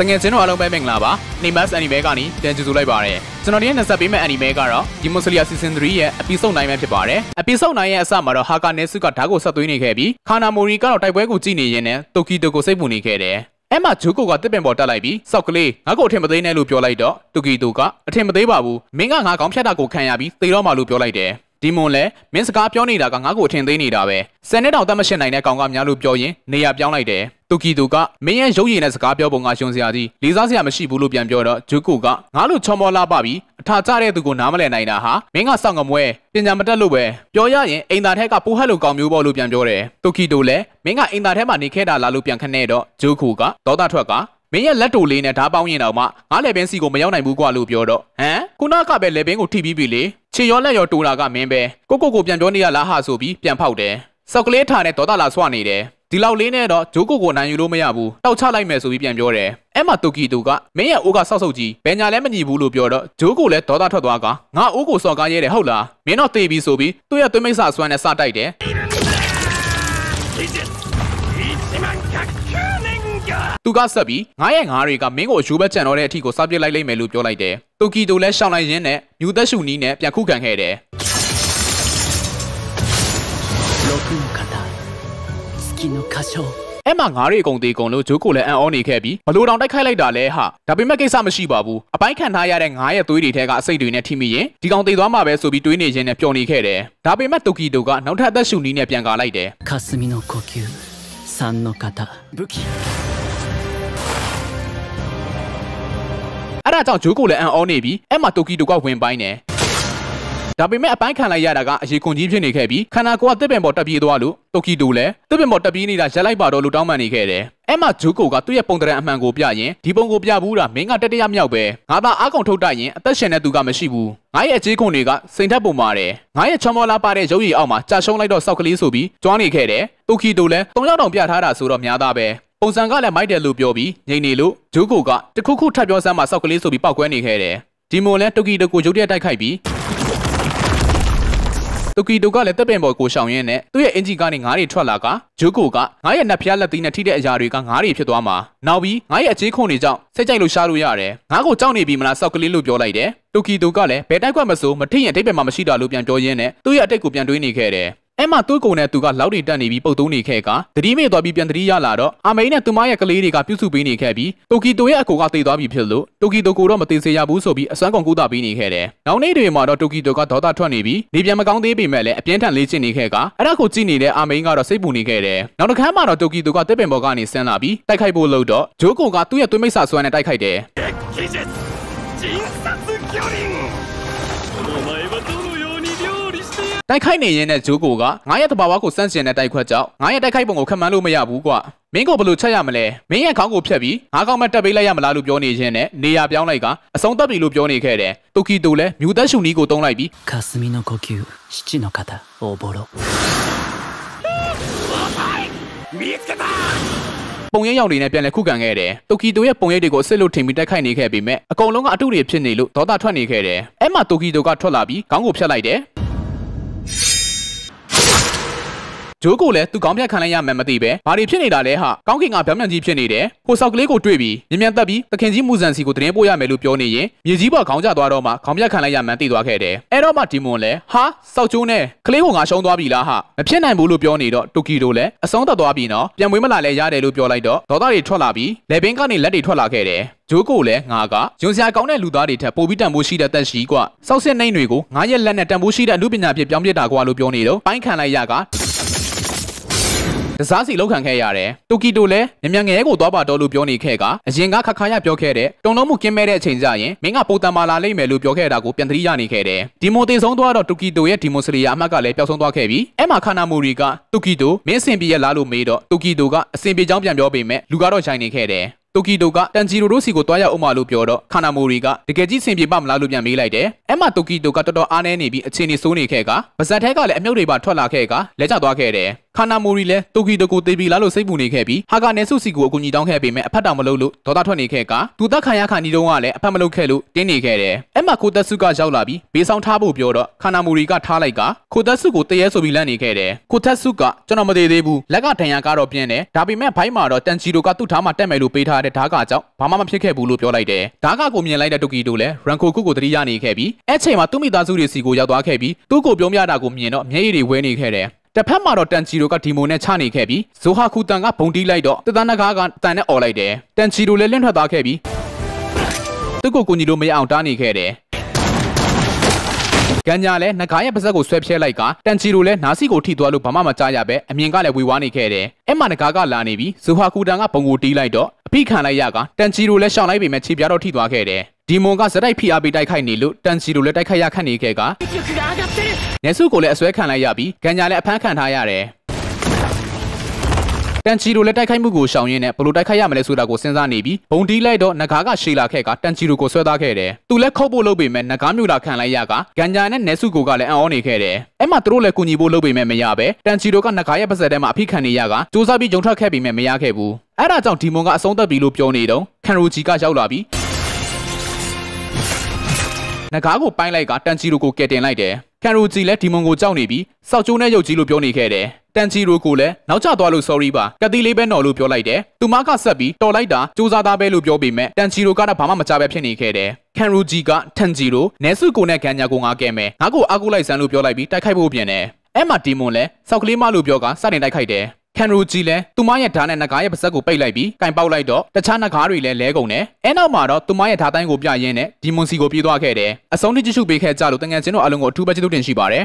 တငယ်ချင်းတို့အားလုံးပဲမင်္ဂလာပါ။ Nimas Anime ကနေတန်ကြိုဆိုလိုက်ပါရစေ။ကျွန်တော်ဒီနေ့ဆက်ပေးမယ့် anime ကတော့ Demon Slayer Season 3ရဲ့ episode 9ပဲဖြစ်ပါတယ်။ episode 9ရဲ့အစမှာတော့ Haka Nezu ကဓာတ်ကိုဆက်သွင်းနေခဲ့ပြီး Kanamori ကတော့တိုက်ပွဲကိုကြည့်နေရင်းနဲ့ Tokido ကိုစိတ်ပူနေခဲ့တယ်။အဲ့မှာဂျိုကိုကတစ်ပင်ပေါ်တက်လိုက်ပြီးစောက်ကလေးငါ့ကိုအထင်မသေးနဲ့လို့ပြောလိုက်တော့ Tokido ကအထင်မသေးပါဘူး။မင်းကငါခေါင်းဖြတ်တာကိုခံရပြီးသေတော့မှလို့ပြောလိုက်တယ်။ဒီမွန်လည်းမင်းစကားပြောနေတာကငါ့ကိုအထင်သေးနေတာပဲ။ဆယ်နှစ်တောင်တတ်မရှင်းနိုင်တဲ့ကောင်ကများလို့ပြောရင်နေရာပြောင်းလိုက်တယ်။တူကီတူကမင်းရဲ့ရုပ်ရည်နဲ့စကားပြောပုံကရှင်စရာကြီးလေးစားစရာမရှိဘူးလို့ပြန်ပြောတော့ဂျူကိုကငါ့လိုချောမောလာပပြီးအထာကျတဲ့သူကိုနားမလည်နိုင်တာဟာမင်းကစောင့်ငမွဲပညာမတတ်လို့ပဲပြောရရင်အိမ်သာထက်ကပိုးဟက်လိုကောင်မျိုးပေါ်လို့ပြန်ပြောတယ်တူကီတူလည်းမင်းကအိမ်သာထက်မှာနေခဲ့တာလားလို့ပြန်ခနဲ့တော့ဂျူကိုကဒေါသထွက်ကမင်းရဲ့လက်တိုလေးနဲ့ဓာပောင်းရင်တော့မှငါလည်းပင်စီကိုမရောက်နိုင်ဘူးကွာလို့ပြောတော့ဟမ်ခုနကပဲလက်ပင်ကိုထိပြီးပြီလေခြေရောလက်ရောတူတာကမင်းပဲကိုကိုကိုပြန်ပြောနေရလားဟာဆိုပြီးပြန်ဖောက်တယ်ဆောက်ကလေးထားနဲ့ဒေါသလာဆွနေတယ်ဒီလောက်လေးနဲ့တော့ဂျိုးကိုကိုနိုင်ယူလို့မရဘူးတောက်ချလိုက်မယ်ဆိုပြီးပြန်ပြောတယ်အဲ့မှာတိုကီတူကမင်းရဲ့အိုးကစောက်ဆုပ်ကြီးဘယ်ညာလဲမညီဘူးလို့ပြောတော့ဂျိုးကိုလည်းဒေါသထွက်သွားကငါအိုးကိုစော်ကားရဲတယ်ဟုတ်လားမင်းတော့တေးပြီဆိုပြီးသူ့ရဲ့သွေးမိတ်ဆာဆွမ်းနဲ့စတိုက်တယ်သူကဆက်ပြီးငါရဲ့ငါတွေကမင်းကိုအယူပဲကြံတော့တဲ့အထီကိုစပစ်လိုက်လိမ့်မယ်လို့ပြောလိုက်တယ်။တူကီတူလည်းရှောင်းလိုက်ရင်းနဲ့မြူသက်ရှူနီးနဲ့ပြန်ခုခံခဲ့တယ်။きの歌唱အဲ့မှာငါးရီအကုန်သေးကုန်လို့ဂျိုးကိုလည်းအန်အောနေခဲ့ပြီးဘလို့တောင်တိုက်ခိုက်လိုက်တာလဲဟာဒါပေမဲ့ကိစ္စမရှိပါဘူးအပိုင်းခံထားရတဲ့ငါးရဲ့သွေးတွေထဲကအစိတ်တွေနဲ့ထိမိရင်ဒီကောင်သေသွားမှာပဲဆိုပြီးတွေးနေခြင်းနဲ့ပျော်နေခဲ့တယ်ဒါပေမဲ့တိုကီတိုကနောက်ထပ်အသက်ရှူနီးနဲ့ပြန်ကာလိုက်တယ်かすみの呼吸3の型武器အဲ့ဒါကြောင့်ဂျိုးကိုလည်းအန်အောနေပြီးအဲ့မှာတိုကီတိုကဝင်ပိုင်းတယ်ဒါပေမဲ့အပိုင်းခံလိုက်ရတာကအရေးခွန်ကြီးဖြစ်နေခဲ့ပြီးခန္ဓာကိုယ်ကတစ်ပင်ပေါ်တက်ပြေးသွားလို့တိုကီတိုလည်းတစ်ပင်ပေါ်တက်ပြေးနေတာရက်လိုက်ပါတော့လို့တောင်းပန်နေခဲ့တယ်။အဲ့မှာဂျူကိုကသူ့ရဲ့ပုံတရံအမှန်ကိုပြရင်ဒီပုံကိုပြဘူးတာမင်းကတတရမြောက်ပဲငါသာအားကုန်ထုတ်တတ်ရင်အသက်ရှင်တဲ့သူကမရှိဘူး။ငါရဲ့အကြီးခွန်တွေကစိန်ထက်ပုံပါတယ်။ငါရဲ့ချောမောလာပါတဲ့ရုပ်ရည်အောက်မှာကြာရှုံးလိုက်တော့စောက်ကလေးဆိုပြီးကြွားနေခဲ့တယ်။တိုကီတိုလည်း၃ရောက်တောင်ပြထားတာဆိုတော့များသားပဲ။ပုံစံကလည်းမိုက်တယ်လို့ပြောပြီးငိန်နေလို့ဂျိုးကိုကတခုခုထပ်ပြောစမ်းမှာစောက်ကလေးဆိုပြီးပောက်ကွဲနေခဲ့တယ်။ဒီမွန်လည်းတိုကီတိုကိုရုတ်တရက်တိုက်ခိုက်ပြီးတိုကီတိုကလည်းတပ်ပင်ပေါ်ကိုရှောင်ရင်းနဲ့သူ့ရဲ့အင်ဂျီကနေငါးတွေထွက်လာကဂျိုကိုကငါးရဲ့နတ်ဖျားလက်သီးနဲ့ထိတဲ့အရာတွေကငါးတွေဖြစ်သွားမှာနောက်ပြီးငါးရဲ့အကြီးခုံတွေကြောင့်စိတ်ကြိုက်လို့ရှားလို့ရတယ်ငါးကိုကြောက်နေပြီမလားဆောက်ကလေးလို့ပြောလိုက်တယ်တိုကီတိုကလည်းဘယ်တိုက်ကွက်မစိုးမထိရင်အတိတ်ပဲမှမရှိတာလို့ပြန်ပြောရင်းနဲ့သူ့ရဲ့အတိတ်ကိုပြန်တွေးနေခဲ့တယ်အဲ့မှာသူ့ကိုယ်နဲ့သူကလောက်တွေတက်နေပြီးပုတ်သုံးနေခဲ့ကသတိမေ့သွားပြီးပြန်သတိရလာတော့အာမိန်နဲ့သူမရဲ့ကလေးတွေကပြုစုပေးနေခဲ့ပြီးတိုကီတိုရဲ့အကူကတေသွားပြီးဖြစ်လို့တိုကီတိုကိုတော့မတင်စေရဘူးဆိုပြီးအစွမ်းကုန်ကူတာပေးနေခဲ့တယ်။နောက်နေ့တွေမှာတော့တိုကီတိုကဒေါသထွက်နေပြီးနေပြန်မကောင်းသေးပေမဲ့လည်းအပြင်းထန်လေ့ကျင့်နေခဲ့ကအဲ့ဒါကိုကြည့်နေတဲ့အာမိန်ကတော့စိတ်ပူနေခဲ့တယ်။နောက်တစ်ခါမှတော့တိုကီတိုကတက်ပင်ပေါ်ကနေဆင်းလာပြီးတိုက်ခိုက်ဖို့လုပ်တော့ဂျိုးကိုကသူ့ရဲ့သွေးမိတ်ဆာဆွမ်းနဲ့တိုက်ခိုက်တယ်။တိုက်ခိုက်နေရင်းနဲ့ဂျိုးကိုကငါရဲ့တဘာဝကိုစန့်ကျင်တဲ့တိုက်ခွက်ကြောင့်ငါရဲ့တိုက်ခိုက်ပုံကိုခံမှန်းလို့မရဘူးကွာမင်းကိုဘယ်လိုချက်ရမလဲမင်းရဲ့ခေါင်းကိုဖြတ်ပြီးငါကောင်မတက်ပေးလိုက်ရမလားလို့ပြောနေခြင်းနဲ့နေရာပြောင်းလိုက်ကအဆုံးသတ်ပြီလို့ပြောနေခဲ့တယ်တိုကီတိုလည်းမြူသက်ရှုံနီးကိုတုံးလိုက်ပြီးကာစမီနိုကိုကျူ七の方オーボロ見つけたပုံရိပ်ရောက်တွေနဲ့ပြန်လည်ခုခံခဲ့တယ်။တိုကီတိုရဲ့ပုံရိပ်တွေကိုအစ်စ်လို့ထင်ပြီးတိုက်ခိုက်နေခဲ့ပေမဲ့အကုန်လုံးကအတုတွေဖြစ်နေလို့ဒေါသထွက်နေခဲ့တယ်။အဲ့မှာတိုကီတိုကထွက်လာပြီးခေါင်းကိုဖြတ်လိုက်တယ် you ဂျိုးကိုလည်းသူကောင်းပြတ်ခံလိုက်ရမှန်းမသိပဲဘာတွေဖြစ်နေတာလဲဟာကောင်းကင်ကဗျောင်းမြန်ကြီးဖြစ်နေတယ်ဟိုဆောက်ကလေးကိုတွေ့ပြီးမြန်မြန်တက်ပြီးသခင်ကြီးမူဇန်စီကိုတင်ပို့ရမယ်လို့ပြောနေရင်မြေကြီးပေါ်ခေါင်းကျသွားတော့မှခေါင်းပြတ်ခံလိုက်ရမှန်းသိသွားခဲ့တယ်အဲ့တော့မှဒီမွန်လည်းဟာစောက်ကျိုးနဲ့ကလေးကိုငါရှုံးသွားပြီလားဟာမဖြစ်နိုင်ဘူးလို့ပြောနေတော့တိုကီတို့လည်းအဆုံးသတ်သွားပြီနော်ပြန်မွေးမလာလဲရတယ်လို့ပြောလိုက်တော့ဒေါသတွေထွက်လာပြီးလက်ဘင်းကနေလက်တွေထွက်လာခဲ့တယ်ဂျိုးကိုလည်းငါကဂျွန်စရာကောင်းတဲ့လူသားတွေထက်ပိုပြီးတန်ဖိုးရှိတဲ့တက်ရှိကွာစောက်စစ်နှိမ့်တွေကိုငါရဲ့လက်နဲ့တန်ဖိုးရှိတဲ့လူပညာဖြစ်ပြောင်းပြတာကွာလို့ပြောနေတော့ပိုင်းခံလိုက်ရကတစားစီလောက်ခံခဲ့ရတယ်။တိုကီတိုလည်းမြန်မြန်ငယ်ကိုသွားပါတော့လို့ပြောနေခဲ့ကအရင်ကခခရပြောခဲ့တဲ့တုံလုံးမှုကင်းမဲ့တဲ့အချိန်ကြရင်မင်းကပုံတန်မာလာလိမ့်မယ်လို့ပြောခဲ့တာကိုပြန်သတိရနေခဲ့တယ်။ဒီမိုတင်ဆုံးသွားတော့တိုကီတိုရဲ့ဒီမိုစလီယာအမှတ်ကလည်းပျောက်ဆုံးသွားခဲ့ပြီးအဲ့မှာခါနာမူရီကတိုကီတိုမင်းအဆင်ပြေရလားလို့မေးတော့တိုကီတိုကအဆင်ပြေကြောင်းပြန်ပြောပေမဲ့လူကတော့ရှိုင်းနေခဲ့တယ်။တိုကီတိုကတန်ဂျီရိုတို့စီကိုတွားရောက်အောင်မလို့ပြောတော့ခါနာမိုရီကတကယ်ကြီးစင်ပြေပါမလားလို့ပြန်မေးလိုက်တယ်။အဲ့မှာတိုကီတိုကတော်တော်အားနည်းနေပြီးအခြေအနေဆိုးနေခဲ့ကပါဇက်ထဲကလည်းအမြုပ်တွေပါထွက်လာခဲ့ကလဲကျသွားခဲ့တယ်။ဟာနာမိုရီလည်းတိုကီတိုကိုတေးပြီးလားလို့စိတ်ပူနေခဲ့ပြီးဟာကာနယ်ဆုစီကိုအကူအညီတောင်းခဲ့ပေမဲ့အဖက်တောင်မလုပ်လို့ဒေါသထွက်နေခဲ့ကသူသက်ခံရခါနီတုံးကလည်းအဖက်မလုပ်ခဲ့လို့တင်းနေခဲ့တယ်အဲ့မှာကိုတက်ဆုကရောက်လာပြီးဘေးဆောင်ထားဖို့ပြောတော့ဟာနာမိုရီကထားလိုက်ကကိုတက်ဆုကိုတရဲဆိုပြီးလန့်နေခဲ့တယ်ကိုတက်ဆုကကျွန်တော်မသေးသေးဘူးလက်ကထန်ရကတော့ပြင်းတယ်ဒါပေမဲ့ဘိုင်းမှာတော့တန်ချီတို့ကသူ့ထားမှာတက်မယ်လို့ပေးထားတဲ့ဓာကကြောင့်ဘာမှမဖြစ်ခဲ့ဘူးလို့ပြောလိုက်တယ်ဓာကကိုမြင်လိုက်တဲ့တိုကီတိုလည်းရန်ကိုကုကိုတတိရနေခဲ့ပြီးအဲ့ချိန်မှာသူ့မိသားစုတွေစီကိုရောက်သွားခဲ့ပြီးသူ့ကိုပြုံးပြတာကိုမြင်တော့မျက်ရည်တွေဝဲနေခဲ့တယ်တစ်ဖက်မှာတော့တန်ချီရိုကဒီမိုနဲ့ချနေခဲ့ပြီးဇိုဟာခူတန်ကဘုံတီးလိုက်တော့တသနကားကတန်နဲ့អော်လိုက်တယ်တန်ချီရိုလည်းလင့်ထွက်သွားခဲ့ပြီးသူ့ကိုကိုညီလိုမရအောင်တားနေခဲ့တယ်ကန်ညာလည်းငကားရဲ့ပါဇက်ကိုဆွဲဖြဲလိုက်ကတန်ချီရိုလည်းနာစီကိုထိသွားလို့ဘာမှမကြားရပဲအမြင်ကလည်းဝေဝါးနေခဲ့တယ်။အဲ့မှာငကားကလာနေပြီးဇိုဟာခူတန်ကပုံကိုတီးလိုက်တော့အဖိခံလိုက်ရကတန်ချီရိုလည်းရှောင်လိုက်ပေမဲ့ခြေပြားတော့ထိသွားခဲ့တယ်။ဒီမွန်ကစတိုက်ဖိအားပေးတိုက်ခိုက်နေလို့တန်စီတို့လည်းတိုက်ခိုက်ရခန့်နေခဲ့ကနေစုကိုလည်းအစွဲခံလိုက်ရပြီးကန်ညာလည်းအဖမ်းခံထားရတယ်တန်ချီတို့လက်တိုက်ခိုက်မှုကိုရှောင်ရင်းနဲ့ဘလို့တိုက်ခိုက်ရမလဲဆိုတာကိုစဉ်းစားနေပြီးဘုံတီးလိုက်တော့နဂါကရှေလာခဲ့ကတန်ချီတို့ကိုဆွဲသားခဲ့တယ်။သူလည်းခုတ်ဖို့လုပ်ပေမဲ့နဂါမျိုးလာခံလိုက်ရကကန်ညာနဲ့နဲစုကိုကလည်းအံ့ဩနေခဲ့တယ်။အဲ့မှာသူတို့လည်းကူညီဖို့လုပ်ပေမဲ့မရပဲတန်ချီတို့ကနဂါရဲ့ပါဇက်ထဲမှာအဖိခံနေရကစူးစမ်းပြီးဂျုံထွက်ခဲ့ပေမဲ့မရခဲ့ဘူး။အဲ့ဒါကြောင့်ဒီမွန်ကအဆုံးသတ်ပြီလို့ပြောနေတော့ခန်ရိုဂျီကရောက်လာပြီး။ငကားကိုပိုင်းလိုက်ကတန်ချီရိုကိုကယ်တင်လိုက်တယ်။ကန်ရိုဂျီလည်းဒီမွန်ကိုကြောက်နေပြီးစောက်ကျိုးနဲ့ရုပ်ကြီးလို့ပြောနေခဲ့တယ်။တန်ချီရိုကိုလည်းနောက်ကျသွားလို့ sorry ပါကတိလေးပဲနော်လို့ပြောလိုက်တယ်။သူမကဆက်ပြီးတော်လိုက်တာစူးစားသားပဲလို့ပြောပေမဲ့တန်ချီရိုကတော့ဘာမှမကြပဲဖြစ်နေခဲ့တယ်။ကန်ရိုဂျီကတန်ချီရိုနဲဆုကိုနဲ့ဂန်ညာကိုငါကဲမယ်။ငါကိုအာကုလိုက်စမ်းလို့ပြောလိုက်ပြီးတိုက်ခိုက်ဖို့ပြင်တယ်။အဲ့မှာဒီမွန်လည်းစောက်ကလေးမလို့ပြောကစတင်တိုက်ခိုက်တယ်။ဟန်ရူဂျီလည်းသူမရဲ့ဓာတ်နဲ့နဂါရဲ့ပါဇက်ကိုပိတ်လိုက်ပြီးကင်ပေါက်လိုက်တော့တခြားနဂါတွေလည်းလဲကုန်တယ်အဲနောက်မှာတော့သူမရဲ့ဓာတ်တိုင်းကိုပြရင်းနဲ့ဒီမွန်စီကိုပြေးသွားခဲ့တယ်အဆုံးထိကြည့်ရှုပေးခဲ့ကြလို့တငယ်ချင်းတို့အလုံးကိုအထူးပဲကျေးဇူးတင်ရှိပါတယ်